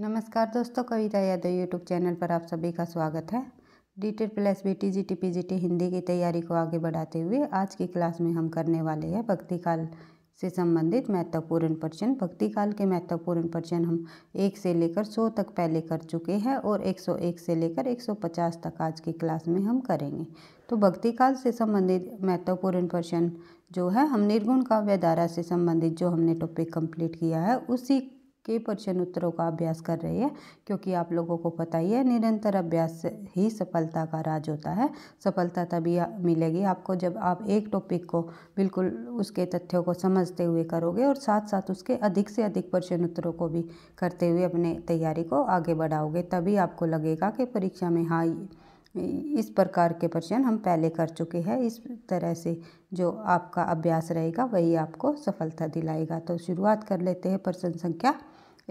नमस्कार दोस्तों कविता Yadav YouTube channel पर आप सभी का स्वागत है डी टेड plus B T G T P G T Hindi की तैयारी को आगे बढ़ाते हुए आज की क्लास में हम करने वाले हैं भक्ति काल से संबंधित महत्वपूर्ण प्रश्न भक्ति काल के महत्वपूर्ण प्रश्न हम एक से लेकर सौ तक पहले कर चुके हैं और एक सौ एक से लेकर एक सौ पचास तक आज की क्लास में हम करेंगे तो भक्ति काल से संबंधित महत्वपूर्ण प्रश्न जो है हम निर्गुण काव्य धारा से संबंधित जो हमने टॉपिक कंप्लीट किया है उसी के प्रश्न उत्तरों का अभ्यास कर रही है क्योंकि आप लोगों को पता ही है निरंतर अभ्यास ही सफलता का राज होता है सफलता तभी मिलेगी आपको जब आप एक टॉपिक को बिल्कुल उसके तथ्यों को समझते हुए करोगे और साथ साथ उसके अधिक से अधिक प्रश्न उत्तरों को भी करते हुए अपने तैयारी को आगे बढ़ाओगे तभी आपको लगेगा कि परीक्षा में हाँ इस प्रकार के प्रश्न हम पहले कर चुके हैं इस तरह से जो आपका अभ्यास रहेगा वही आपको सफलता दिलाएगा तो शुरुआत कर लेते हैं प्रश्न संख्या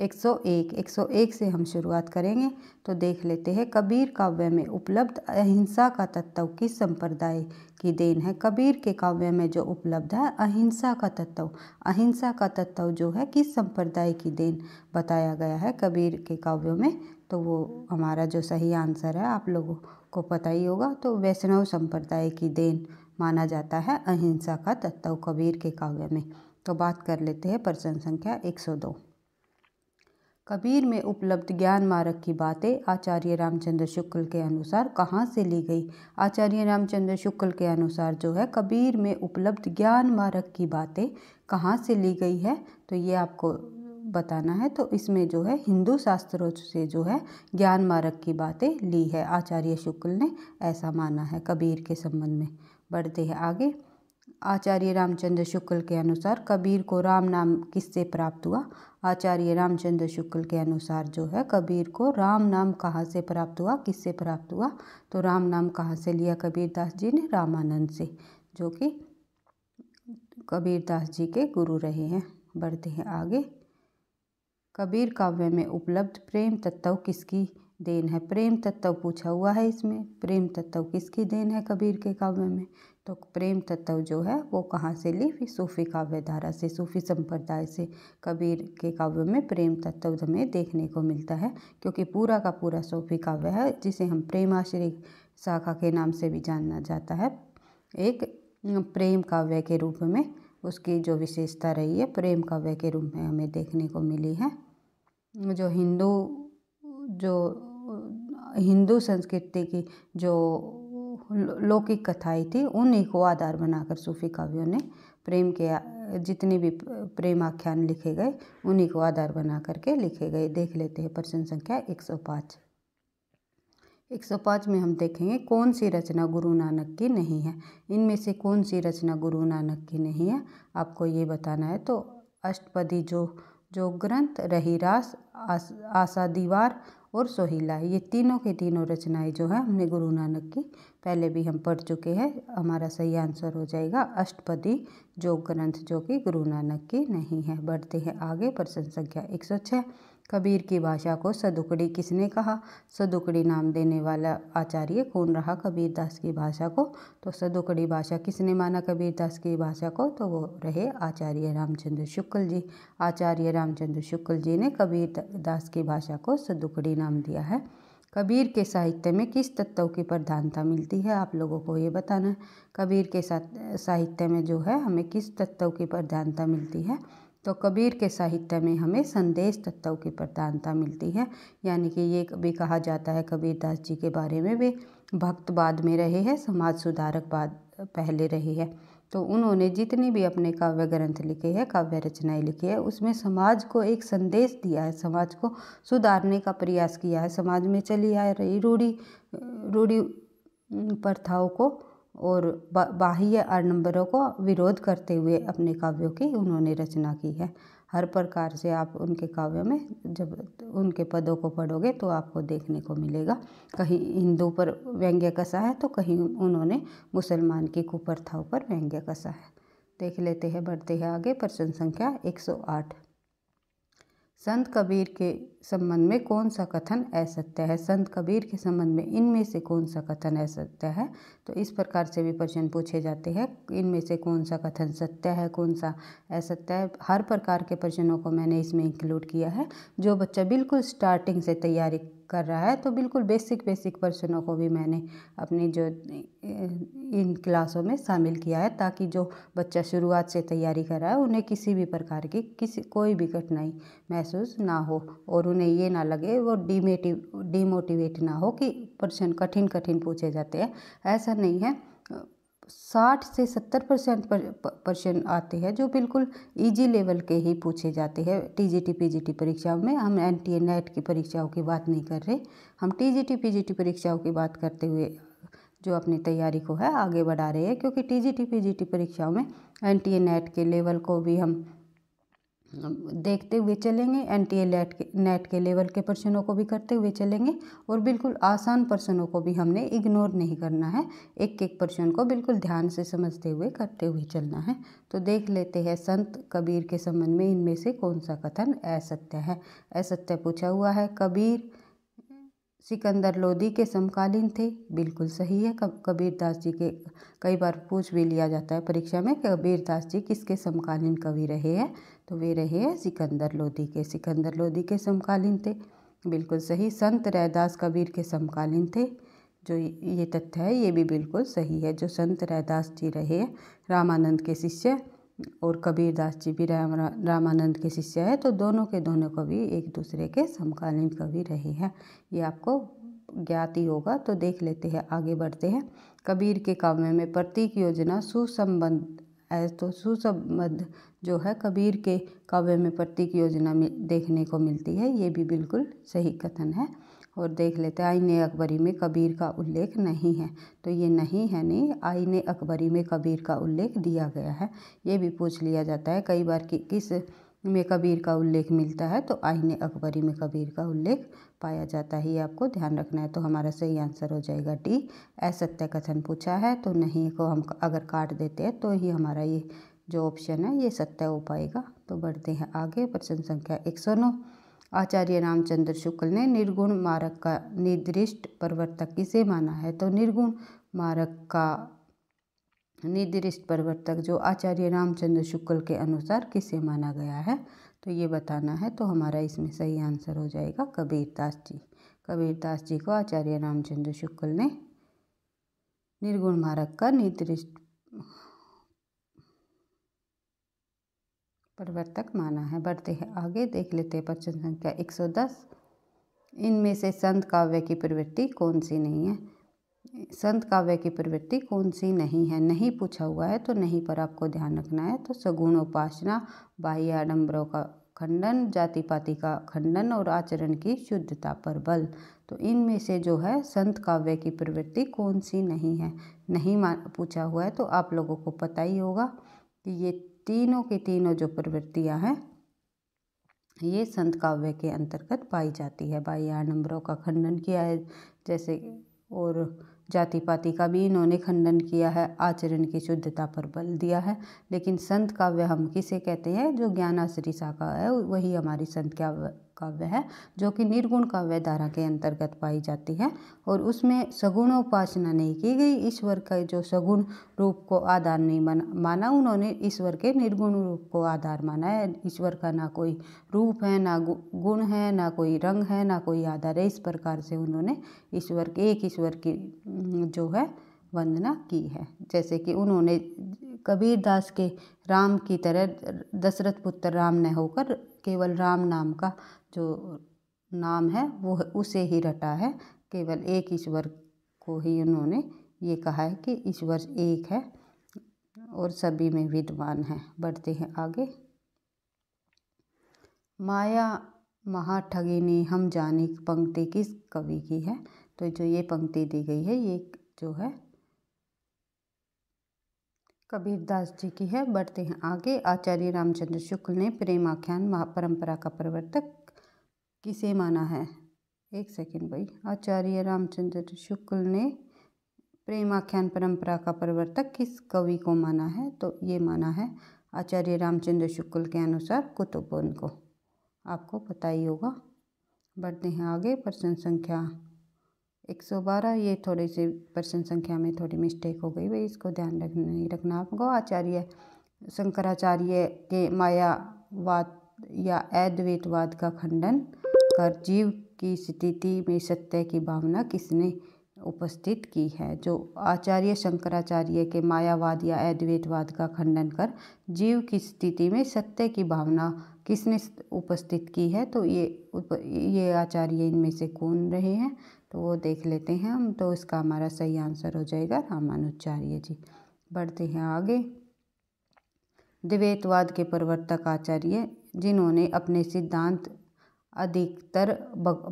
101 101 से हम शुरुआत करेंगे तो देख लेते हैं कबीर काव्य में उपलब्ध अहिंसा का तत्व किस संप्रदाय की देन है कबीर के काव्य में जो उपलब्ध है अहिंसा का तत्व अहिंसा का तत्व जो है किस संप्रदाय की देन बताया गया है कबीर के काव्यों में तो वो हमारा जो सही आंसर है आप लोगों को पता ही होगा तो वैष्णव संप्रदाय की देन माना जाता है अहिंसा का तत्व कबीर के काव्य में तो बात कर लेते हैं प्रश्न संख्या एक सौ दो कबीर में उपलब्ध ज्ञान मार्ग की बातें आचार्य रामचंद्र शुक्ल के अनुसार कहाँ से ली गई आचार्य रामचंद्र शुक्ल के अनुसार जो है कबीर में उपलब्ध ज्ञान मार्ग की बातें कहाँ से ली गई है तो ये आपको बताना है तो इसमें जो है हिंदू शास्त्रों से जो है ज्ञान मार्ग की बातें ली है आचार्य शुक्ल ने ऐसा माना है कबीर के संबंध में बढ़ते हैं आगे आचार्य रामचंद्र शुक्ल के अनुसार कबीर को राम नाम किससे प्राप्त हुआ आचार्य रामचंद्र शुक्ल के अनुसार जो है कबीर को राम नाम कहाँ से प्राप्त हुआ किससे प्राप्त हुआ तो राम नाम कहाँ से लिया कबीर दास जी ने रामानंद से जो कि कबीर दास जी के गुरु रहे हैं बढ़ते हैं आगे कबीर काव्य में उपलब्ध प्रेम तत्व किसकी देन है प्रेम तत्व पूछा हुआ है इसमें प्रेम तत्व किसकी देन है कबीर के काव्य में तो प्रेम तत्व जो है वो कहाँ से ली फिर सूफ़ी काव्य धारा से सूफ़ी संप्रदाय से कबीर के काव्य में प्रेम तत्व हमें देखने को मिलता है क्योंकि पूरा का पूरा सूफ़ी काव्य है जिसे हम प्रेमाश्री शाखा के नाम से भी जाना जाता है एक प्रेम काव्य के रूप में उसकी जो विशेषता रही है प्रेम काव्य के रूप में हमें देखने को मिली है जो हिंदू जो हिंदू संस्कृति की जो लौकिक कथाएँ थी उन्हीं को आधार बनाकर सूफी काव्यों ने प्रेम के जितने भी प्रेम आख्यान लिखे गए उन्हीं को आधार बना करके लिखे गए देख लेते हैं प्रश्न संख्या 105 105 में हम देखेंगे कौन सी रचना गुरु नानक की नहीं है इनमें से कौन सी रचना गुरु नानक की नहीं है आपको ये बताना है तो अष्टपदी जो जो ग्रंथ रहीरास आस, आशा दीवार और सोहिला ये तीनों के तीनों रचनाएं जो है हमने गुरु नानक की पहले भी हम पढ़ चुके हैं हमारा सही आंसर हो जाएगा अष्टपदी जो ग्रंथ जो कि गुरु नानक की नहीं है बढ़ते हैं आगे प्रश्न संख्या एक सौ छः कबीर की भाषा को सदुकड़ी किसने कहा सदुकड़ी नाम देने वाला आचार्य कौन रहा कबीरदास की भाषा को तो सदुकड़ी भाषा किसने माना कबीरदास की भाषा को तो वो रहे आचार्य रामचंद्र शुक्ल जी आचार्य रामचंद्र शुक्ल जी ने कबीर दास की भाषा को सदुकड़ी नाम दिया है कबीर के साहित्य में किस तत्व की प्रधानता मिलती है आप लोगों को ये बताना है कबीर के साहित्य में जो है हमें किस तत्व की प्रधानता मिलती है तो कबीर के साहित्य में हमें संदेश तत्व की प्रधानता मिलती है यानी कि ये भी कहा जाता है कबीरदास जी के बारे में वे भक्त बाद में रहे हैं समाज सुधारक बाद पहले रहे हैं तो उन्होंने जितने भी अपने काव्य ग्रंथ लिखे हैं काव्य रचनाएं लिखी है उसमें समाज को एक संदेश दिया है समाज को सुधारने का प्रयास किया है समाज में चली आ रही रूढ़ी रूढ़ी प्रथाओं को और बाह्य आडंबरों को विरोध करते हुए अपने काव्यों की उन्होंने रचना की है हर प्रकार से आप उनके काव्यों में जब उनके पदों को पढ़ोगे तो आपको देखने को मिलेगा कहीं हिंदू पर व्यंग्य कसा है तो कहीं उन्होंने मुसलमान की कुप्रथाओं पर व्यंग्य कसा है देख लेते हैं बढ़ते हैं आगे प्रश्न संख्या 108 संत कबीर के संबंध में कौन सा कथन असत्य है संत कबीर के संबंध में इनमें से कौन सा कथन असत्य है तो इस प्रकार से भी प्रश्न पूछे जाते हैं इनमें से कौन सा कथन सत्य है कौन सा असत्य है हर प्रकार के प्रश्नों को मैंने इसमें इंक्लूड किया है जो बच्चा बिल्कुल स्टार्टिंग से तैयारी कर रहा है तो बिल्कुल बेसिक बेसिक प्रश्नों को भी मैंने अपनी जो इन क्लासों में शामिल किया है ताकि जो बच्चा शुरुआत से तैयारी कर रहा है उन्हें किसी भी प्रकार की किसी कोई भी कठिनाई महसूस ना हो और उन्हें ये ना लगे वो डीमेटिव डीमोटिवेट ना हो कि प्रश्न कठिन कठिन पूछे जाते हैं ऐसा नहीं है साठ से सत्तर परसेंट प्रश्न आते हैं जो बिल्कुल इजी लेवल के ही पूछे जाते हैं टीजीटी पीजीटी परीक्षाओं में हम ए नेट की परीक्षाओं की बात नहीं कर रहे हम टीजीटी पीजीटी परीक्षाओं की बात करते हुए जो अपनी तैयारी को है आगे बढ़ा रहे हैं क्योंकि टीजीटी पीजीटी परीक्षाओं में ए नेट के लेवल को भी हम देखते हुए चलेंगे एन टी e के नेट e के लेवल के प्रश्नों को भी करते हुए चलेंगे और बिल्कुल आसान प्रश्नों को भी हमने इग्नोर नहीं करना है एक एक प्रश्न को बिल्कुल ध्यान से समझते हुए करते हुए चलना है तो देख लेते हैं संत कबीर के संबंध में इनमें से कौन सा कथन असत्य है असत्य पूछा हुआ है कबीर सिकंदर लोदी के समकालीन थे बिल्कुल सही है कबीर दास जी के कई बार पूछ भी लिया जाता है परीक्षा में कबीर दास जी किसके समकालीन कवि रहे हैं तो वे रहे हैं सिकंदर लोदी के सिकंदर लोदी के समकालीन थे बिल्कुल सही संत रैदास कबीर के समकालीन थे जो ये तथ्य है ये भी बिल्कुल सही है जो संत रैदास जी रहे रामानंद के शिष्य और कबीरदास जी भी राम रामानंद के शिष्य है तो दोनों के दोनों कवि एक दूसरे के समकालीन कवि रहे हैं ये आपको ज्ञात ही होगा तो देख लेते हैं आगे बढ़ते हैं कबीर के काव्य में प्रतीक योजना सुसंबंध तो सुसंबद्ध जो है कबीर के काव्य में प्रतीक योजना में देखने को मिलती है ये भी बिल्कुल सही कथन है और देख लेते हैं आईने अकबरी में कबीर का उल्लेख नहीं है तो ये नहीं है नहीं आईने अकबरी में कबीर का उल्लेख दिया गया है ये भी पूछ लिया जाता है कई बार कि किस में कबीर का उल्लेख मिलता है तो आईने अकबरी में कबीर का उल्लेख पाया जाता है ये आपको ध्यान रखना है तो हमारा सही आंसर हो जाएगा डी असत्य कथन पूछा है तो नहीं को हम अगर काट देते हैं तो ही हमारा ये जो ऑप्शन है ये सत्य हो पाएगा तो बढ़ते हैं आगे प्रश्न संख्या एक सौ नौ आचार्य रामचंद्र शुक्ल ने निर्गुण मारक का निर्दिष्ट प्रवर्तक किसे माना है तो निर्गुण मारक का निर्दिष्ट प्रवर्तक जो आचार्य रामचंद्र शुक्ल के अनुसार किसे माना गया है तो ये बताना है तो हमारा इसमें सही आंसर हो जाएगा कबीरदास जी कबीरदास जी को आचार्य रामचंद्र शुक्ल ने निर्गुण मारक का निर्दिष्ट प्रवर्तक माना है बढ़ते हैं आगे देख लेते हैं प्रश्न संख्या 110 इनमें से संत काव्य की प्रवृत्ति कौन सी नहीं है संत काव्य की प्रवृत्ति कौन सी नहीं है नहीं पूछा हुआ है तो नहीं पर आपको ध्यान रखना है तो सगुण उपासना बाह्य आडम्बरों का खंडन जाति पाति का खंडन और आचरण की शुद्धता पर बल तो इनमें से जो है संत काव्य की प्रवृत्ति कौन सी नहीं है नहीं पूछा हुआ है तो आप लोगों को पता ही होगा कि ये तीनों के तीनों जो प्रवृत्तियां हैं ये संत काव्य के अंतर्गत पाई जाती है बाई आठ नंबरों का खंडन किया है जैसे और जाति पाति का भी इन्होंने खंडन किया है आचरण की शुद्धता पर बल दिया है लेकिन संत काव्य हम किसे कहते हैं जो ज्ञानाश्री शाखा है वही हमारी संत काव्य काव्य है जो कि निर्गुण काव्य धारा के अंतर्गत पाई जाती है और उसमें सगुण उपासना नहीं की गई ईश्वर का जो सगुण रूप को आधार नहीं माना माना उन्होंने ईश्वर के निर्गुण रूप को आधार माना है ईश्वर का ना कोई रूप है ना गुण है ना कोई रंग है ना कोई आधार है इस प्रकार से उन्होंने ईश्वर के एक ईश्वर की जो है वंदना की है जैसे कि उन्होंने कबीर दास के राम की तरह दशरथ पुत्र राम न होकर केवल राम नाम का जो नाम है वो उसे ही रटा है केवल एक ईश्वर को ही उन्होंने ये कहा है कि ईश्वर एक है और सभी में विद्वान है बढ़ते हैं आगे माया महाठगिनी हम जाने पंक्ति किस कवि की है तो जो ये पंक्ति दी गई है ये जो है कबीर दास जी की है बढ़ते हैं आगे आचार्य रामचंद्र शुक्ल ने प्रेम आख्यान परंपरा का प्रवर्तक किसे माना है एक सेकेंड भाई आचार्य रामचंद्र शुक्ल ने प्रेम आख्यान परंपरा का प्रवर्तक किस कवि को माना है तो ये माना है आचार्य रामचंद्र शुक्ल के अनुसार कुतुबुन को आपको पता ही होगा बढ़ते हैं आगे प्रश्न संख्या एक सौ बारह ये थोड़े से प्रश्न संख्या में थोड़ी मिस्टेक हो गई भाई इसको ध्यान रख रखना रखना आपको आचार्य शंकराचार्य के मायावाद या अद्वैतवाद का खंडन कर जीव की स्थिति में सत्य की भावना किसने उपस्थित की है जो आचार्य शंकराचार्य के मायावाद या अद्वैतवाद का खंडन कर जीव की स्थिति में सत्य की भावना किसने उपस्थित की है तो ये ये आचार्य इनमें से कौन रहे हैं तो वो देख लेते हैं हम तो इसका हमारा सही आंसर हो जाएगा रामानुचार्य जी बढ़ते हैं आगे द्वैतवाद के प्रवर्तक आचार्य जिन्होंने अपने सिद्धांत अधिकतर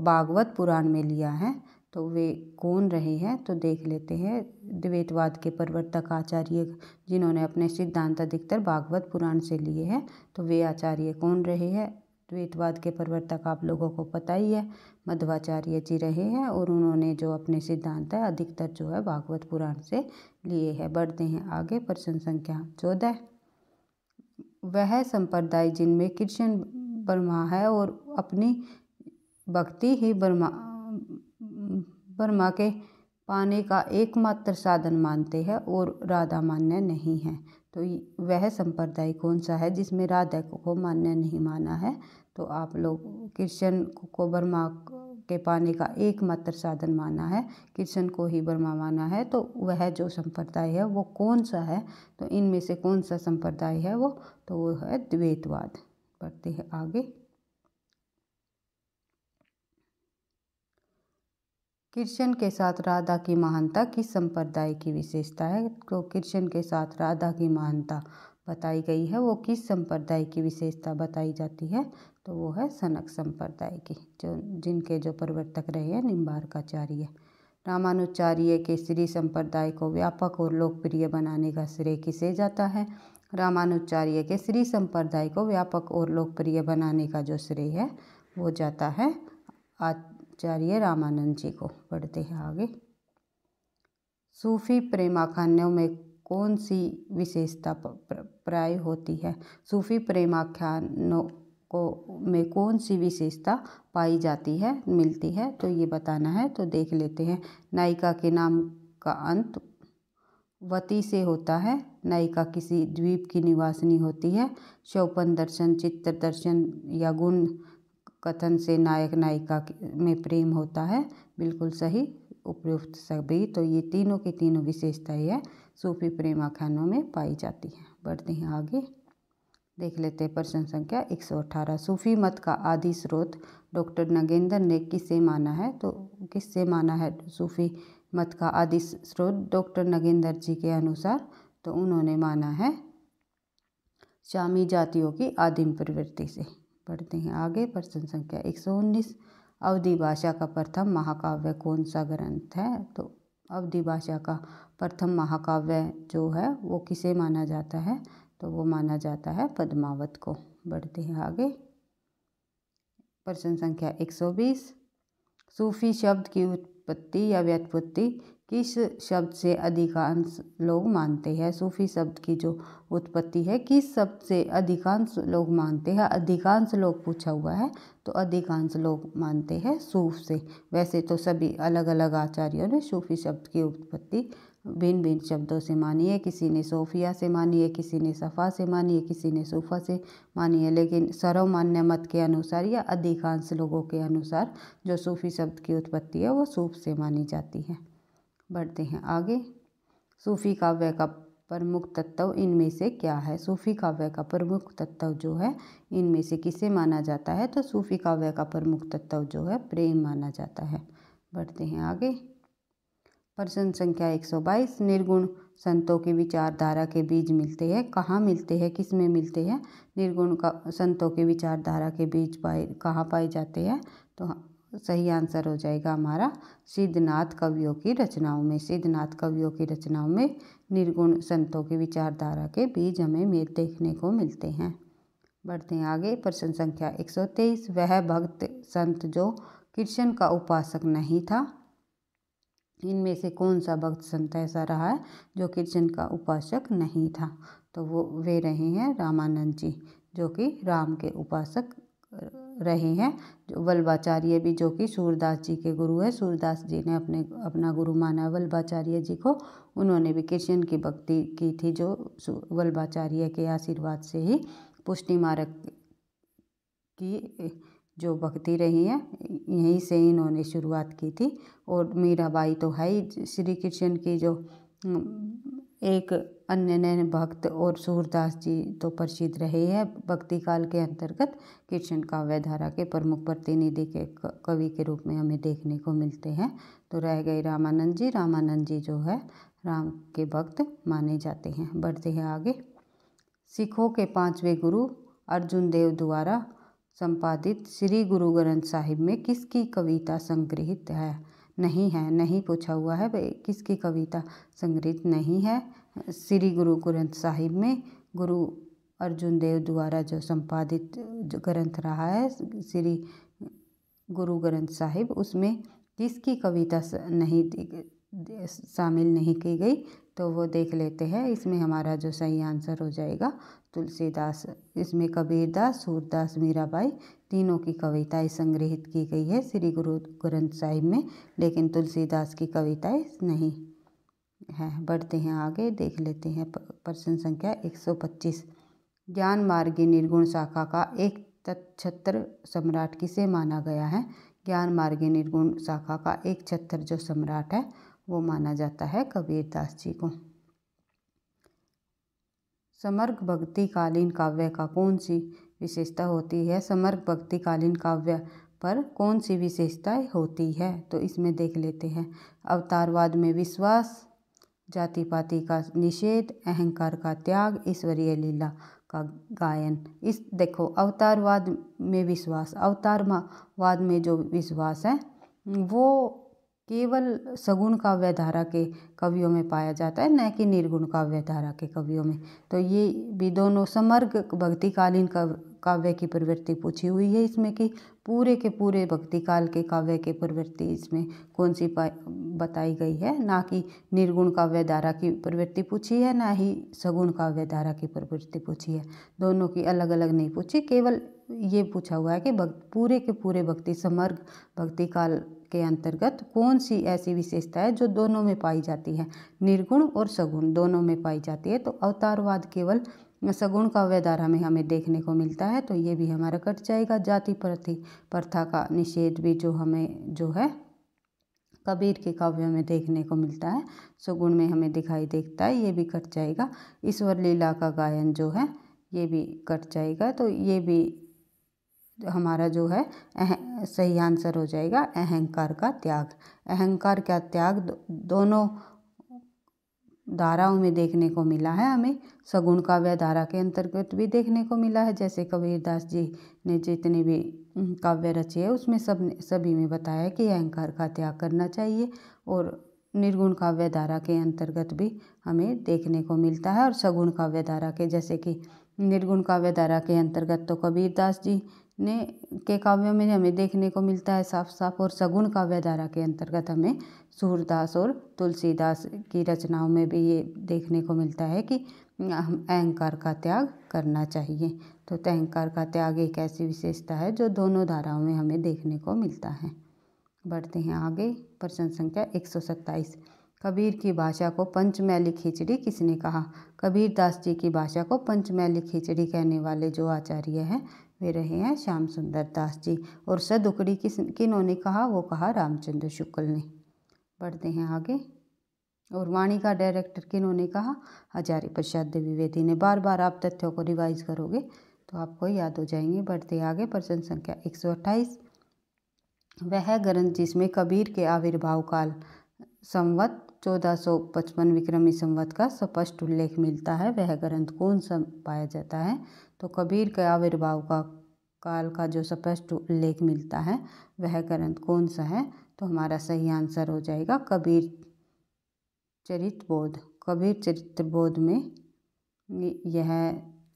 भागवत पुराण में लिया है तो वे कौन रहे हैं तो देख लेते हैं द्वैतवाद के प्रवर्तक आचार्य जिन्होंने अपने सिद्धांत अधिकतर भागवत पुराण से लिए हैं तो वे आचार्य कौन रहे हैं द्वैतवाद के प्रवर्तक आप लोगों को पता ही है मध्वाचार्य जी रहे हैं और उन्होंने जो अपने सिद्धांत है अधिकतर जो है भागवत पुराण से लिए है बढ़ते हैं आगे प्रश्न संख्या चौदह वह संप्रदाय जिनमें कृष्ण ब्रह्मा है और अपनी भक्ति ही ब्रह्मा वर्मा के पाने का एकमात्र साधन मानते हैं और राधा मान्य नहीं है तो वह संप्रदाय कौन सा है जिसमें राधा को मान्य नहीं माना है तो आप लोग कृष्ण को वर्मा के पाने का एकमात्र साधन माना है कृष्ण को ही वर्मा माना है तो वह जो संप्रदाय है वो कौन सा है तो इनमें से कौन सा संप्रदाय है वो तो वो है द्वैतवाद पढ़ते हैं आगे कृष्ण के साथ राधा की महानता किस संप्रदाय की विशेषता है तो कृष्ण के साथ राधा की महानता बताई गई है वो किस संप्रदाय की विशेषता बताई जाती है तो वो है सनक संप्रदाय की जो जिनके जो प्रवर्तक रहे हैं निम्बारकाचार्य रामानुचार्य के श्री संप्रदाय को व्यापक और लोकप्रिय बनाने का श्रेय किसे जाता है रामानुचार्य के श्री संप्रदाय को व्यापक और लोकप्रिय बनाने का जो श्रेय है वो जाता है आज आचार्य रामानंद जी को पढ़ते हैं आगे सूफी प्रेमाख्यानों में कौन सी विशेषता प्राय होती है सूफी प्रेमाख्यानों को में कौन सी विशेषता पाई जाती है मिलती है तो ये बताना है तो देख लेते हैं नायिका के नाम का अंत वती से होता है नायिका किसी द्वीप की निवासनी होती है शौपन दर्शन चित्र दर्शन या गुण कथन से नायक नायिका में प्रेम होता है बिल्कुल सही उपयुक्त सभी तो ये तीनों की तीनों विशेषताएँ है सूफी प्रेम आख्यानों में पाई जाती हैं बढ़ते हैं आगे देख लेते हैं प्रश्न संख्या 118 सूफी मत का आदि स्रोत डॉक्टर नगेंद्र ने किससे माना है तो किससे माना है सूफी मत का आदि स्रोत डॉक्टर नगेंद्र जी के अनुसार तो उन्होंने माना है शामी जातियों की आदिम प्रवृत्ति से पढ़ते हैं आगे प्रश्न संख्या एक सौ उन्नीस अवधि भाषा का प्रथम महाकाव्य कौन सा ग्रंथ है तो अवधि भाषा का प्रथम महाकाव्य जो है वो किसे माना जाता है तो वो माना जाता है पद्मावत को बढ़ते हैं आगे प्रश्न संख्या 120 सूफी शब्द की उत्पत्ति या व्युत्पत्ति किस शब्द से अधिकांश लोग मानते हैं सूफी शब्द की जो उत्पत्ति है किस शब्द से अधिकांश लोग मानते हैं अधिकांश लोग पूछा हुआ है तो अधिकांश लोग मानते हैं सूफ से वैसे तो सभी अलग अलग आचार्यों ने सूफी शब्द की उत्पत्ति भिन्न भिन्न शब्दों से मानी है किसी ने सोफिया से मानी है किसी ने सफ़ा से मानी है किसी ने सूफा से मानी है लेकिन सर्वमान्य मत के अनुसार या अधिकांश लोगों के अनुसार जो सूफ़ी शब्द की उत्पत्ति है वो सूफ से मानी जाती है बढ़ते हैं आगे सूफ़ी काव्य का प्रमुख तत्व इनमें से क्या है सूफ़ी काव्य का प्रमुख तत्व जो है इनमें से किसे माना जाता है तो सूफ़ी काव्य का प्रमुख तत्व जो है प्रेम माना जाता है बढ़ते हैं आगे प्रश्न संख्या 122 निर्गुण संतों की विचारधारा के बीज मिलते हैं कहाँ मिलते हैं किस में मिलते हैं निर्गुण का संतों की विचारधारा के बीज पाए कहाँ पाए जाते हैं तो सही आंसर हो जाएगा हमारा सिद्धनाथ कवियों की रचनाओं में सिद्धनाथ कवियों की रचनाओं में निर्गुण संतों की विचारधारा के बीज हमें देखने को मिलते हैं बढ़ते हैं आगे प्रश्न संख्या 123 वह भक्त संत जो कृष्ण का उपासक नहीं था इनमें से कौन सा भक्त संत ऐसा रहा है जो कृष्ण का उपासक नहीं था तो वो वे रहे हैं रामानंद जी जो कि राम के उपासक रहे हैं जो वल्लभाचार्य भी जो कि सूरदास जी के गुरु हैं सूरदास जी ने अपने अपना गुरु माना वल्लभाचार्य जी को उन्होंने भी कृष्ण की भक्ति की थी जो वल्लभाचार्य के आशीर्वाद से ही पुष्टि मारक की जो भक्ति रही है यहीं से इन्होंने शुरुआत की थी और मीराबाई तो है ही श्री कृष्ण की जो एक अन्य नैन भक्त और सूरदास जी तो प्रसिद्ध रहे हैं भक्ति काल के अंतर्गत कृष्ण काव्य धारा के प्रमुख प्रतिनिधि के कवि के रूप में हमें देखने को मिलते हैं तो रह गए रामानंद जी रामानंद जी जो है राम के भक्त माने जाते हैं बढ़ते हैं आगे सिखों के पांचवें गुरु अर्जुन देव द्वारा संपादित श्री गुरु ग्रंथ साहिब में किसकी कविता संग्रहित है नहीं है नहीं पूछा हुआ है भाई किसकी कविता संग्रहित नहीं है श्री गुरु ग्रंथ साहिब में गुरु अर्जुन देव द्वारा जो संपादित जो ग्रंथ रहा है श्री गुरु ग्रंथ साहिब उसमें किसकी कविता नहीं शामिल नहीं की गई तो वो देख लेते हैं इसमें हमारा जो सही आंसर हो जाएगा तुलसीदास इसमें कबीरदास सूरदास मीराबाई तीनों की कविताएं संग्रहित की गई है श्री गुरु ग्रंथ साहिब में लेकिन तुलसीदास की कविताएं नहीं है बढ़ते हैं आगे देख लेते हैं प्रश्न संख्या 125 ज्ञान मार्गी निर्गुण शाखा का एक तत्छत्र सम्राट किसे माना गया है ज्ञान मार्गी निर्गुण शाखा का एक छत्र जो सम्राट है वो माना जाता है कबीरदास जी को समर्ग कालीन काव्य का कौन सी विशेषता होती है समर्ग भक्ति कालीन काव्य पर कौन सी विशेषता होती है तो इसमें देख लेते हैं अवतारवाद में विश्वास जाति पाति का निषेध अहंकार का त्याग ईश्वरीय लीला का गायन इस देखो अवतारवाद में विश्वास अवतारवाद में जो विश्वास है वो केवल सगुण काव्य धारा के कवियों में पाया जाता है न कि निर्गुण काव्य धारा के कवियों में तो ये भी दोनों समर्ग भक्तिकालीन काव्य की प्रवृत्ति पूछी हुई है इसमें कि पूरे के पूरे भक्ति काल के काव्य के प्रवृत्ति इसमें कौन सी बताई गई है ना कि निर्गुण काव्य धारा की प्रवृत्ति पूछी है ना ही सगुण काव्य धारा की प्रवृत्ति पूछी है दोनों की अलग अलग नहीं पूछी केवल ये पूछा हुआ है कि भक्त पूरे के पूरे भक्ति समर्ग भक्ति काल के अंतर्गत कौन सी ऐसी विशेषता है जो दोनों में पाई जाती है निर्गुण और सगुण दोनों में पाई जाती है तो अवतारवाद केवल सगुण का धारा हमें हमें देखने को मिलता है तो ये भी हमारा कट जाएगा जाति प्रति प्रथा का निषेध भी जो हमें जो है कबीर के काव्य में देखने को मिलता है सुगुण में हमें दिखाई देखता है ये भी कट जाएगा ईश्वर लीला का गायन जो है ये भी कट जाएगा तो ये भी हमारा जो है सही आंसर हो जाएगा अहंकार का त्याग अहंकार का त्याग दोनों धाराओं में देखने को मिला है हमें सगुण काव्य धारा के अंतर्गत भी देखने को मिला है जैसे कबीरदास जी ने जितने भी काव्य रचे हैं उसमें सब सभी में बताया कि अहंकार का त्याग करना चाहिए और निर्गुण काव्य धारा के अंतर्गत भी हमें देखने को मिलता है और सगुण काव्य धारा के जैसे कि निर्गुण काव्य धारा के अंतर्गत तो कबीरदास जी ने के काव्यों में हमें देखने को मिलता है साफ साफ और सगुण काव्य धारा के अंतर्गत हमें सूरदास और तुलसीदास की रचनाओं में भी ये देखने को मिलता है कि हम अहंकार का त्याग करना चाहिए तो अहंकार का त्याग एक ऐसी विशेषता है जो दोनों धाराओं में हमें देखने को मिलता है बढ़ते हैं आगे प्रश्न संख्या एक सौ सत्ताईस कबीर की भाषा को पंचमैली खिचड़ी किसने कहा कबीर दास जी की भाषा को पंचमैली खिचड़ी कहने वाले जो आचार्य हैं वे रहे हैं श्याम सुंदर दास जी और सदुकड़ी किस किन्होंने कहा वो कहा रामचंद्र शुक्ल ने पढ़ते हैं आगे और वाणी का डायरेक्टर किन्होंने कहा हजारी प्रसाद द्विवेदी ने बार बार आप तथ्यों को रिवाइज करोगे तो आपको याद हो जाएंगे बढ़ते आगे प्रश्न संख्या एक सौ अट्ठाईस वह ग्रंथ जिसमें कबीर के आविर्भाव काल संवत चौदह सौ पचपन विक्रमी संवत का स्पष्ट उल्लेख मिलता है वह ग्रंथ कौन सा पाया जाता है तो कबीर के आविर्भाव का काल का जो स्पष्ट उल्लेख मिलता है वह ग्रंथ कौन सा है तो हमारा सही आंसर हो जाएगा कबीर चरित्र बोध कबीर चरित्र बोध में यह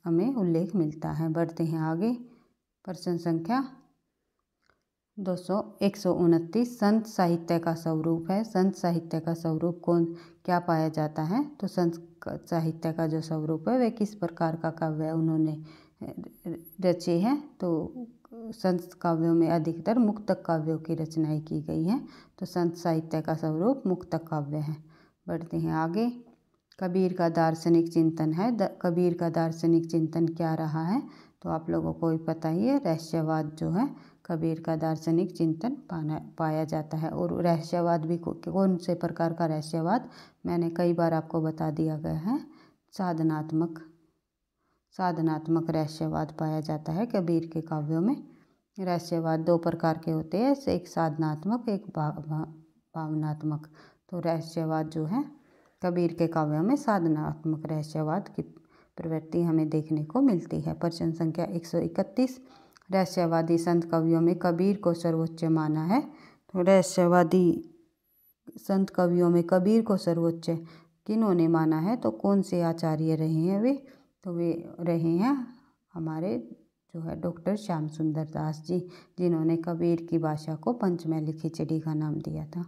हमें उल्लेख मिलता है बढ़ते हैं आगे प्रश्न संख्या दो सौ एक सौ उनतीस संत साहित्य का स्वरूप है संत साहित्य का स्वरूप कौन क्या पाया जाता है तो संत साहित्य का जो स्वरूप है वह किस प्रकार का काव्य उन्होंने रचे हैं तो संत काव्यों में अधिकतर मुक्तक काव्यों की रचनाएं की गई हैं तो संत साहित्य का स्वरूप मुक्तक काव्य है बढ़ते हैं आगे कबीर का दार्शनिक चिंतन है द, कबीर का दार्शनिक चिंतन क्या रहा है तो आप लोगों को भी पता ही है रहस्यवाद जो है कबीर का दार्शनिक चिंतन पाना पाया जाता है और रहस्यवाद भी कौन से प्रकार का रहस्यवाद मैंने कई बार आपको बता दिया गया है साधनात्मक साधनात्मक रहस्यवाद पाया जाता है कबीर के काव्यों में रहस्यवाद दो प्रकार के होते हैं एक साधनात्मक एक भावनात्मक तो रहस्यवाद जो है कबीर के काव्यों में साधनात्मक रहस्यवाद की प्रवृत्ति हमें देखने को मिलती है प्रश्न संख्या 131 रहस्यवादी संत कवियों में कबीर को सर्वोच्च माना है तो रहस्यवादी संत कवियों में कबीर को सर्वोच्च किन्होंने माना है तो कौन से आचार्य रहे हैं वे तो वे रहे हैं हमारे जो है डॉक्टर श्याम सुंदर दास जी जिन्होंने कबीर की भाषा को लिखी चिड़ी का नाम दिया था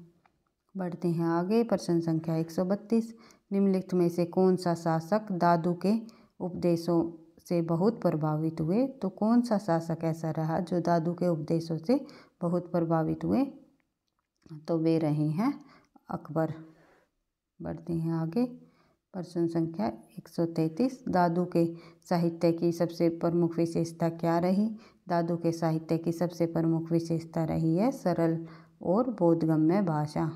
बढ़ते हैं आगे प्रश्न संख्या 132 निम्नलिखित में से कौन सा शासक दादू के उपदेशों से बहुत प्रभावित हुए तो कौन सा शासक ऐसा रहा जो दादू के उपदेशों से बहुत प्रभावित हुए तो वे रहे हैं अकबर बढ़ते हैं आगे प्रश्न संख्या एक सौ तैंतीस दादू के साहित्य की सबसे प्रमुख विशेषता क्या रही दादू के साहित्य की सबसे प्रमुख विशेषता रही है सरल और बोधगम्य भाषा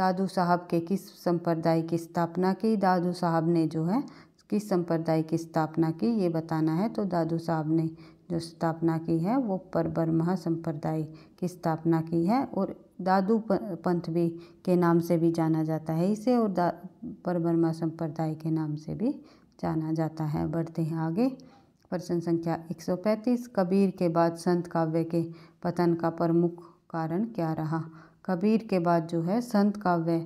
दादू साहब के किस संप्रदाय की स्थापना की दादू साहब ने जो है किस संप्रदाय की स्थापना की ये बताना है तो दादू साहब ने जो स्थापना की है वो परब्रह्मा संप्रदाय की स्थापना की है और दादू पंथ भी के नाम से भी जाना जाता है इसे और दा परब्रह्मा संप्रदाय के नाम से भी जाना जाता है बढ़ते हैं आगे प्रश्न संख्या 135 कबीर के बाद संत काव्य के पतन का प्रमुख कारण क्या रहा कबीर के बाद जो है संत काव्य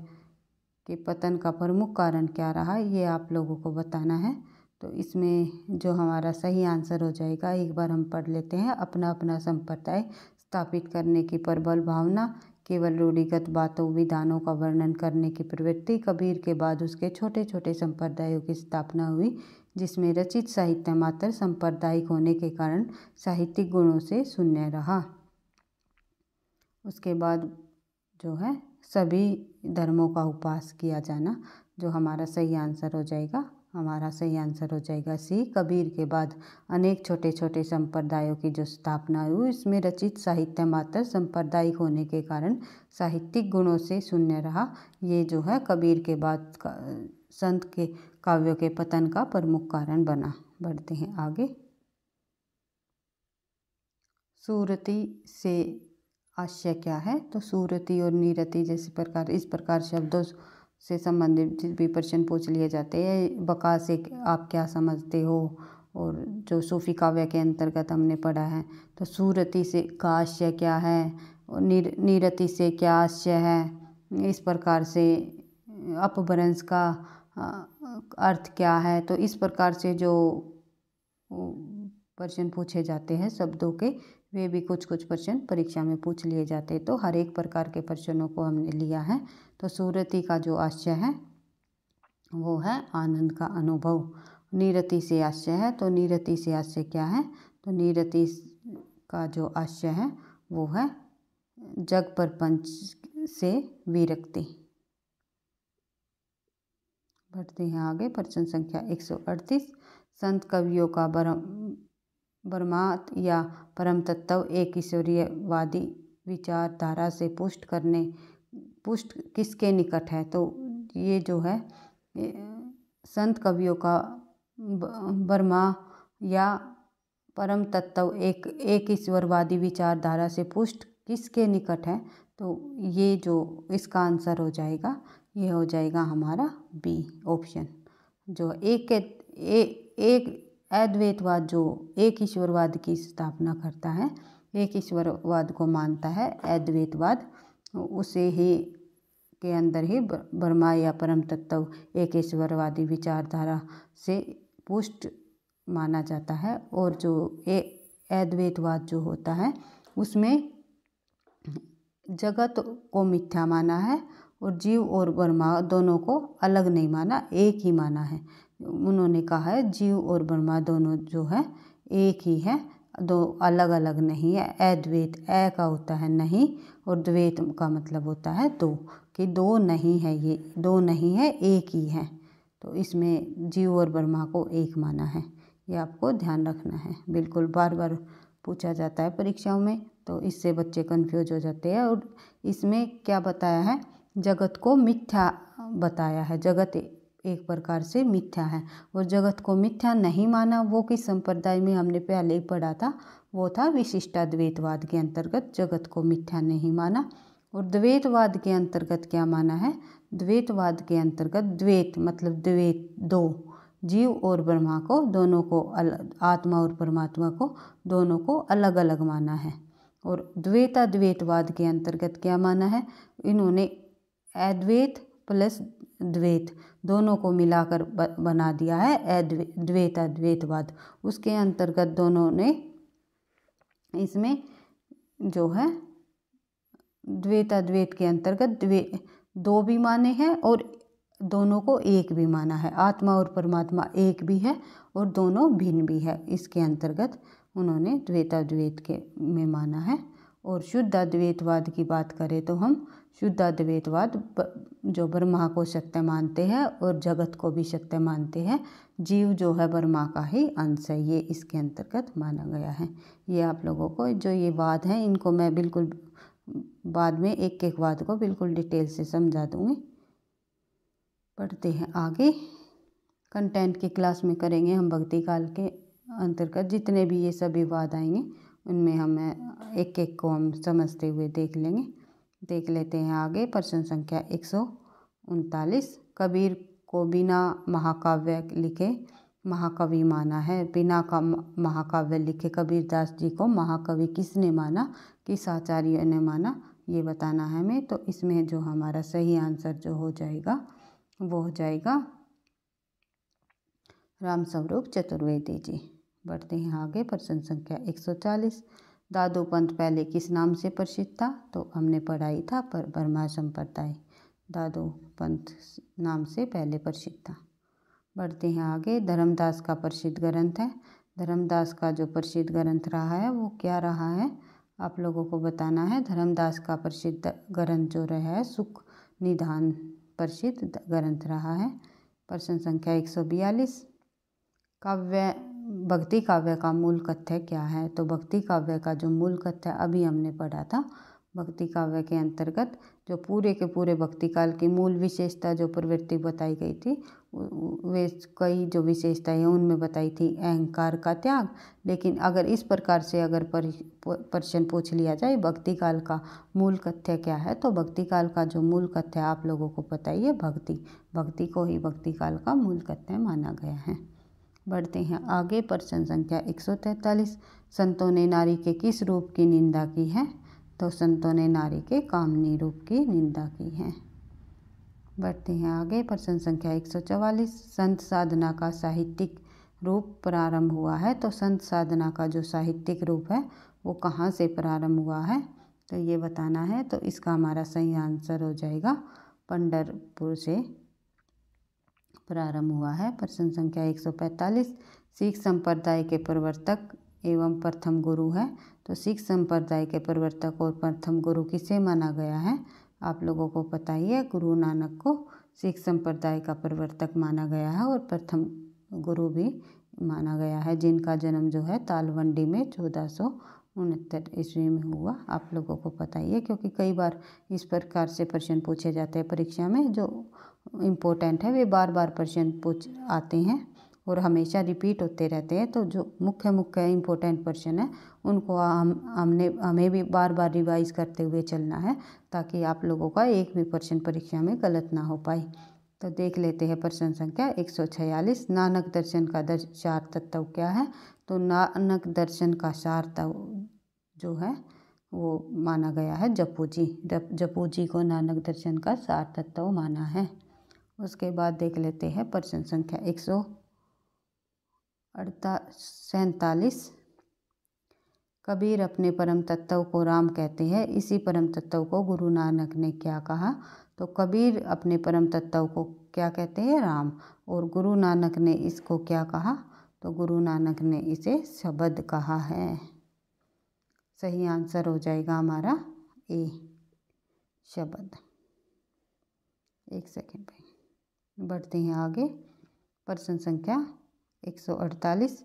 के पतन का प्रमुख कारण क्या रहा ये आप लोगों को बताना है तो इसमें जो हमारा सही आंसर हो जाएगा एक बार हम पढ़ लेते हैं अपना अपना संप्रदाय स्थापित करने की प्रबल भावना केवल रूढ़िगत बातों विधानों का वर्णन करने की प्रवृत्ति कबीर के बाद उसके छोटे छोटे संप्रदायों की स्थापना हुई जिसमें रचित साहित्य मात्र सांप्रदायिक होने के कारण साहित्यिक गुणों से शून्य रहा उसके बाद जो है सभी धर्मों का उपास किया जाना जो हमारा सही आंसर हो जाएगा हमारा सही आंसर हो जाएगा सी कबीर के बाद अनेक छोटे छोटे संप्रदायों की जो स्थापना हुई इसमें रचित साहित्य मात्र सांप्रदायिक होने के कारण साहित्यिक गुणों से शून्य रहा ये जो है कबीर के बाद का संत के काव्यों के पतन का प्रमुख कारण बना बढ़ते हैं आगे सूरती से आशय क्या है तो सूरती और नीरति जैसे प्रकार इस प्रकार शब्दों से संबंधित भी प्रश्न पूछ लिए जाते हैं बक़ा से आप क्या समझते हो और जो सूफ़ी काव्य के अंतर्गत हमने पढ़ा है तो सूरति से का आशय क्या है नीर निर निरति से क्या आशय है इस प्रकार से अपभ्रंश का अर्थ क्या है तो इस प्रकार से जो प्रश्न पूछे जाते हैं शब्दों के वे भी कुछ कुछ प्रश्न परीक्षा में पूछ लिए जाते तो हर एक प्रकार के प्रश्नों को हमने लिया है तो सूरति का जो आशय है वो है आनंद का अनुभव निरति से आशय है तो निरति से आशय क्या है तो निरति का जो आशय है वो है जग प्रपंच से विरक्ति बढ़ते हैं आगे प्रश्न संख्या 138 संत कवियों का बर वर्मात या परम तत्व एक ईश्वरीयवादी विचारधारा से पुष्ट करने पुष्ट किसके निकट है तो ये जो है संत कवियों का बर्मा या परम तत्व एक एक ईश्वरवादी विचारधारा से पुष्ट किसके निकट है तो ये जो इसका आंसर हो जाएगा ये हो जाएगा हमारा बी ऑप्शन जो एक ए, एक अद्वैतवाद जो एक ईश्वरवाद की स्थापना करता है एक ईश्वरवाद को मानता है अद्वैतवाद उसे ही के अंदर ही ब्रह्मा या परम तत्व एक ईश्वरवादी विचारधारा से पुष्ट माना जाता है और जो ए अद्वैतवाद जो होता है उसमें जगत को मिथ्या माना है और जीव और ब्रह्मा दोनों को अलग नहीं माना एक ही माना है उन्होंने कहा है जीव और ब्रह्मा दोनों जो है एक ही है दो अलग अलग नहीं है अद्वैत ए का होता है नहीं और द्वैत का मतलब होता है दो कि दो नहीं है ये दो नहीं है एक ही है तो इसमें जीव और ब्रह्मा को एक माना है ये आपको ध्यान रखना है बिल्कुल बार बार पूछा जाता है परीक्षाओं में तो इससे बच्चे कन्फ्यूज हो जाते हैं और इसमें क्या बताया है जगत को मिथ्या बताया है जगत एक प्रकार से मिथ्या है और जगत को मिथ्या नहीं माना वो किस संप्रदाय में हमने पहले ही पढ़ा था वो था विशिष्टाद्वैतवाद के अंतर्गत जगत को मिथ्या नहीं माना और द्वैतवाद के अंतर्गत क्या माना है द्वैतवाद के अंतर्गत द्वैत मतलब द्वैत दो जीव और ब्रह्मा को दोनों को अलग आत्मा और परमात्मा को दोनों को अलग अलग माना है और द्वैताद्वैतवाद के अंतर्गत क्या माना है इन्होंने अद्वैत प्लस द्वैत दोनों को मिलाकर बना दिया है अद्वैत अद्वैतवाद उसके अंतर्गत दोनों ने इसमें जो है द्वैत अद्वैत के अंतर्गत द्वे दो भी माने हैं और दोनों को एक भी माना है आत्मा और परमात्मा एक भी है और दोनों भिन्न भी है इसके अंतर्गत उन्होंने अद्वैत के में माना है और शुद्ध अद्वैतवाद की बात करें तो हम शुद्ध अद्वैतवाद जो ब्रह्मा को सत्य मानते हैं और जगत को भी सत्य मानते हैं जीव जो है ब्रह्मा का ही अंश है ये इसके अंतर्गत माना गया है ये आप लोगों को जो ये वाद हैं इनको मैं बिल्कुल बाद में एक एक वाद को बिल्कुल डिटेल से समझा दूँगी पढ़ते हैं आगे कंटेंट की क्लास में करेंगे हम भक्ति काल के अंतर्गत जितने भी ये सभी वाद आएंगे उनमें हम एक एक को हम समझते हुए देख लेंगे देख लेते हैं आगे प्रश्न संख्या एक सौ उनतालीस कबीर को बिना महाकाव्य लिखे महाकवि माना है बिना का महाकाव्य लिखे कबीर दास जी को महाकवि किसने माना किस आचार्य ने माना ये बताना है हमें तो इसमें जो हमारा सही आंसर जो हो जाएगा वो हो जाएगा राम स्वरूप चतुर्वेदी जी बढ़ते हैं आगे प्रश्न संख्या एक सौ चालीस दादो पंथ पहले किस नाम से प्रसिद्ध था तो हमने पढ़ाई था पर ब्रह्मा संप्रदाय दादो पंथ नाम से पहले प्रसिद्ध था बढ़ते हैं आगे धर्मदास का प्रसिद्ध ग्रंथ है धर्मदास का जो प्रसिद्ध ग्रंथ रहा है वो क्या रहा है आप लोगों को बताना है धर्मदास का प्रसिद्ध ग्रंथ जो रहा है सुख निधान प्रसिद्ध ग्रंथ रहा है प्रश्न संख्या एक सौ बयालीस काव्य भक्ति काव्य का मूल तथ्य क्या है तो भक्ति काव्य का जो मूल तथ्य अभी हमने पढ़ा था भक्ति काव्य के अंतर्गत जो पूरे के पूरे भक्ति काल की मूल विशेषता जो प्रवृत्ति बताई गई थी वे कई जो विशेषताएं उनमें बताई थी अहंकार का त्याग लेकिन अगर इस प्रकार से अगर प्रश्न पूछ लिया जाए भक्ति काल का मूल तथ्य क्या है तो भक्ति काल का जो मूल तथ्य आप लोगों को पता ही है भक्ति भक्ति को ही भक्ति काल का मूल तथ्य माना गया है बढ़ते हैं आगे प्रश्न संख्या 143 संतों ने नारी के किस रूप की निंदा की है तो संतों ने नारी के कामनी रूप की निंदा की है बढ़ते हैं आगे प्रश्न संख्या 144 संत साधना का साहित्यिक रूप प्रारंभ हुआ है तो संत साधना का जो साहित्यिक रूप है वो कहाँ से प्रारंभ हुआ है तो ये बताना है तो इसका हमारा सही आंसर हो जाएगा पंडरपुर से प्रारंभ हुआ है प्रश्न संख्या 145 सिख संप्रदाय के प्रवर्तक एवं प्रथम गुरु है तो सिख संप्रदाय के प्रवर्तक और प्रथम गुरु किसे माना गया है आप लोगों को पता ही है गुरु नानक को सिख संप्रदाय का प्रवर्तक माना गया है और प्रथम गुरु भी माना गया है जिनका जन्म जो है तालवंडी में चौदह सौ उनहत्तर ईस्वी में हुआ आप लोगों को पता ही है क्योंकि कई बार इस प्रकार से प्रश्न पूछे जाते हैं परीक्षा में जो इम्पोर्टेंट है वे बार बार प्रश्न पूछ आते हैं और हमेशा रिपीट होते रहते हैं तो जो मुख्य मुख्य इम्पोर्टेंट प्रश्न है उनको हम हमने हमें भी बार बार रिवाइज करते हुए चलना है ताकि आप लोगों का एक भी प्रश्न परीक्षा में गलत ना हो पाए तो देख लेते हैं प्रश्न संख्या एक सौ छियालीस नानक दर्शन का दर्श चार तत्व क्या है तो नानक दर्शन का सार था जो है वो माना गया है जपू जी जपू जी को नानक दर्शन का सार तत्व तो माना है उसके बाद देख लेते हैं प्रश्न संख्या एक सौ अड़ता सैतालीस कबीर अपने परम तत्व को राम कहते हैं इसी परम तत्व को गुरु नानक ने क्या कहा तो कबीर अपने परम तत्व को क्या कहते हैं राम और गुरु नानक ने इसको क्या कहा तो गुरु नानक ने इसे शब्द कहा है सही आंसर हो जाएगा हमारा ए शब्द एक सेकेंड भाई बढ़ते हैं आगे प्रश्न संख्या 148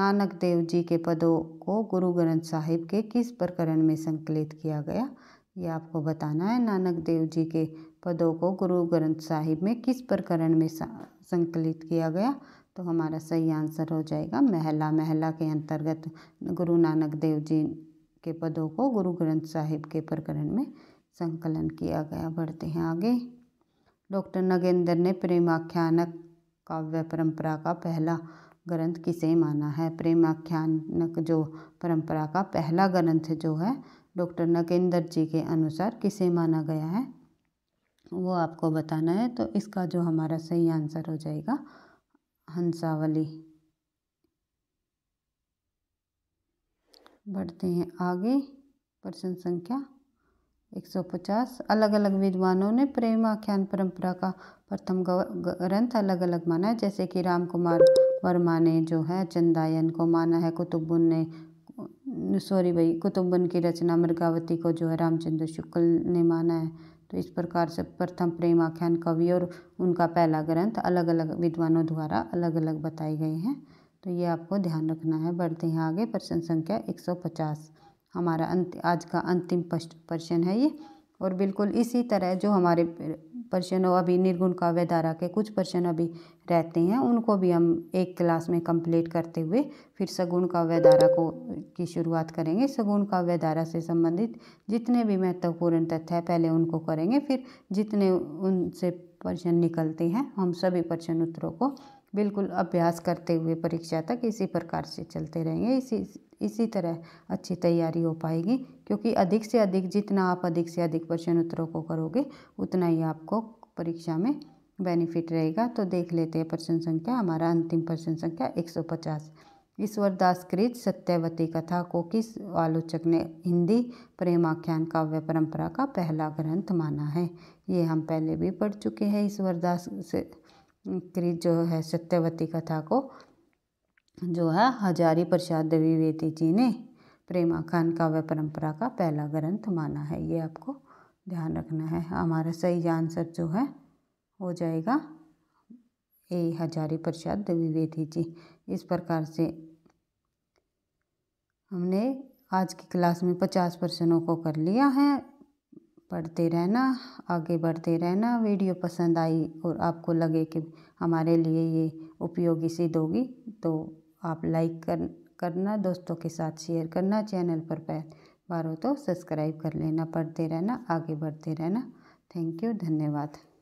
नानक देव जी के पदों को गुरु ग्रंथ साहिब के किस प्रकरण में संकलित किया गया ये आपको बताना है नानक देव जी के पदों को गुरु ग्रंथ साहिब में किस प्रकरण में संकलित किया गया तो हमारा सही आंसर हो जाएगा महला महला के अंतर्गत गुरु नानक देव जी के पदों को गुरु ग्रंथ साहिब के प्रकरण में संकलन किया गया बढ़ते हैं आगे डॉक्टर नगेंद्र ने प्रेमाख्यानक काव्य परंपरा का पहला ग्रंथ किसे माना है प्रेमाख्यानक जो परंपरा का पहला ग्रंथ जो है डॉक्टर नगेंद्र जी के अनुसार किसे माना गया है वो आपको बताना है तो इसका जो हमारा सही आंसर हो जाएगा हंसावली बढ़ते हैं आगे प्रश्न संख्या 150 अलग अलग विद्वानों ने प्रेम आख्यान परंपरा का प्रथम ग्रंथ अलग अलग माना है जैसे कि राम कुमार वर्मा ने जो है चंदायन को माना है कुतुबुन ने सॉरी भाई कुतुबुन की रचना मृगावती को जो है रामचंद्र शुक्ल ने माना है तो इस प्रकार से प्रथम प्रेम आख्यान कवि और उनका पहला ग्रंथ अलग अलग विद्वानों द्वारा अलग अलग बताए गए हैं तो ये आपको ध्यान रखना है बढ़ते हैं आगे प्रश्न संख्या 150 हमारा अंत आज का अंतिम प्रश्न है ये और बिल्कुल इसी तरह जो हमारे प्रश्न अभी निर्गुण काव्य धारा के कुछ प्रश्न अभी रहते हैं उनको भी हम एक क्लास में कंप्लीट करते हुए फिर सगुण काव्य धारा को की शुरुआत करेंगे सगुण काव्य धारा से संबंधित जितने भी महत्वपूर्ण तथ्य है पहले उनको करेंगे फिर जितने उनसे प्रश्न निकलते हैं हम सभी प्रश्न उत्तरों को बिल्कुल अभ्यास करते हुए परीक्षा तक इसी प्रकार से चलते रहेंगे इसी इसी तरह अच्छी तैयारी हो पाएगी क्योंकि अधिक से अधिक जितना आप अधिक से अधिक प्रश्न उत्तरों को करोगे उतना ही आपको परीक्षा में बेनिफिट रहेगा तो देख लेते हैं प्रश्न संख्या हमारा अंतिम प्रश्न संख्या एक सौ पचास ईश्वरदास कृत सत्यवती कथा को किस आलोचक ने हिंदी प्रेमाख्यान काव्य परंपरा का पहला ग्रंथ माना है ये हम पहले भी पढ़ चुके हैं ईश्वरदास कृत जो है सत्यवती कथा को जो है हजारी प्रसाद द्विवेदी जी ने प्रेमाख्यान काव्य परंपरा का पहला ग्रंथ माना है ये आपको ध्यान रखना है हमारा सही आंसर जो है हो जाएगा ए हजारी प्रसाद द्विवेदी जी इस प्रकार से हमने आज की क्लास में पचास प्रश्नों को कर लिया है पढ़ते रहना आगे बढ़ते रहना वीडियो पसंद आई और आपको लगे कि हमारे लिए ये उपयोगी सिद्ध होगी तो आप लाइक कर करना दोस्तों के साथ शेयर करना चैनल पर बार हो तो सब्सक्राइब कर लेना पढ़ते रहना आगे बढ़ते रहना थैंक यू धन्यवाद